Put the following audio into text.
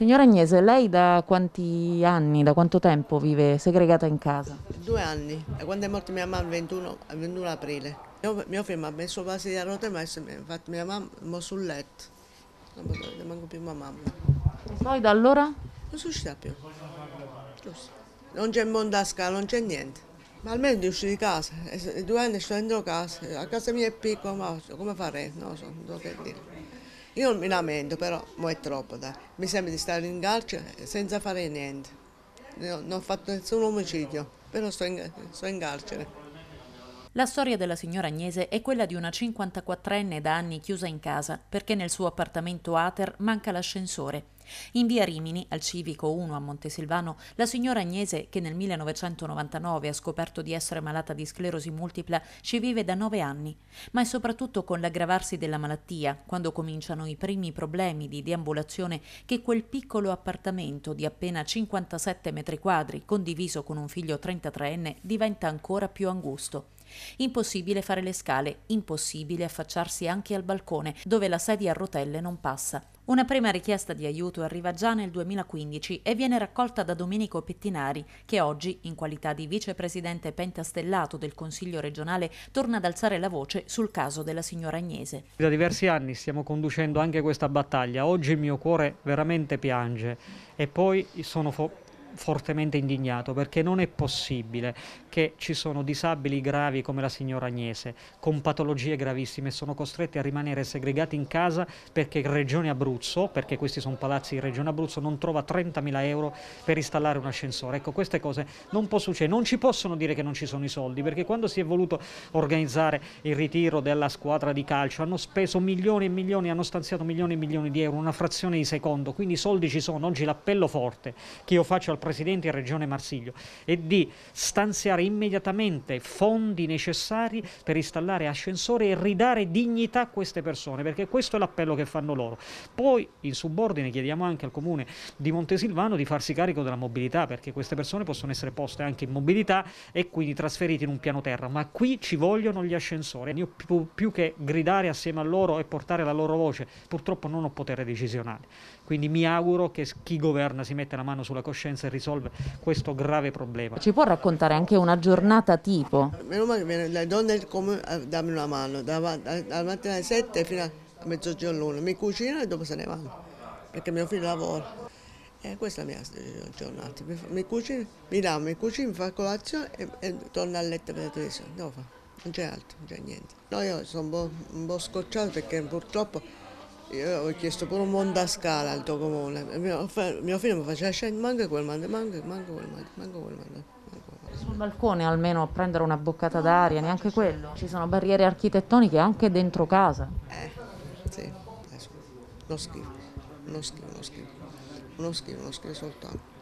Signora Agnese, lei da quanti anni, da quanto tempo vive segregata in casa? Due anni, quando è morta mia mamma il 21, il 21 aprile. Mio, mio figlio mi ha messo quasi a ruote, ma infatti mia mamma mo sul letto. Non potete manco più mia mamma. E poi da allora? Non succede più. Non c'è mondasca, non c'è niente. Ma almeno di uscire di casa, due anni sto dentro casa, a casa mia è piccola, ma come farei? Non so, non so che dire. Io mi lamento, però mo è troppo, dai. Mi sembra di stare in carcere senza fare niente. Io non ho fatto nessun omicidio, però sto in, sto in carcere. La storia della signora Agnese è quella di una 54enne da anni chiusa in casa perché nel suo appartamento Ater manca l'ascensore in via Rimini, al Civico 1 a Montesilvano, la signora Agnese, che nel 1999 ha scoperto di essere malata di sclerosi multipla, ci vive da nove anni, ma è soprattutto con l'aggravarsi della malattia, quando cominciano i primi problemi di deambulazione, che quel piccolo appartamento di appena 57 metri quadri, condiviso con un figlio 33enne, diventa ancora più angusto. Impossibile fare le scale, impossibile affacciarsi anche al balcone, dove la sedia a rotelle non passa. Una prima richiesta di aiuto arriva già nel 2015 e viene raccolta da Domenico Pettinari, che oggi, in qualità di vicepresidente pentastellato del Consiglio regionale, torna ad alzare la voce sul caso della signora Agnese. Da diversi anni stiamo conducendo anche questa battaglia. Oggi il mio cuore veramente piange e poi sono fortemente indignato perché non è possibile che ci sono disabili gravi come la signora Agnese con patologie gravissime e sono costretti a rimanere segregati in casa perché Regione Abruzzo, perché questi sono palazzi di Regione Abruzzo, non trova 30.000 euro per installare un ascensore. Ecco, queste cose non può succedere, non ci possono dire che non ci sono i soldi perché quando si è voluto organizzare il ritiro della squadra di calcio hanno speso milioni e milioni, hanno stanziato milioni e milioni di euro, una frazione di secondo, quindi i soldi ci sono. Oggi l'appello forte che io faccio al Presidente in Regione Marsiglio e di stanziare immediatamente fondi necessari per installare ascensori e ridare dignità a queste persone, perché questo è l'appello che fanno loro. Poi in subordine chiediamo anche al Comune di Montesilvano di farsi carico della mobilità, perché queste persone possono essere poste anche in mobilità e quindi trasferite in un piano terra, ma qui ci vogliono gli ascensori. Io più, più che gridare assieme a loro e portare la loro voce, purtroppo non ho potere decisionale. Quindi mi auguro che chi governa si metta la mano sulla coscienza e risolve questo grave problema. Ci può raccontare anche una giornata tipo? Meno male che le donne come eh, dammi una mano, dalla mattina alle 7 fino a mezzogiorno l'una, mi cucinano e dopo se ne vanno, perché mio figlio lavora. E questa è la mia eh, giornata, mi, cucino, mi dà, mi cucino, mi fa colazione e, e torno a letto per la televisione, devo non c'è altro, non c'è niente. No, io sono un po', un po', scocciato perché purtroppo io ho chiesto pure un mondascala al tuo comune. Mio, mio figlio mi faceva scendere, manca quel mando, manca, manca quel mando, manca quel mando. Sul balcone almeno a prendere una boccata d'aria, neanche quello. Ci sono barriere architettoniche anche dentro casa. Eh, sì, eh, schifo, uno schifo, uno schifo, uno schifo, uno schifo soltanto.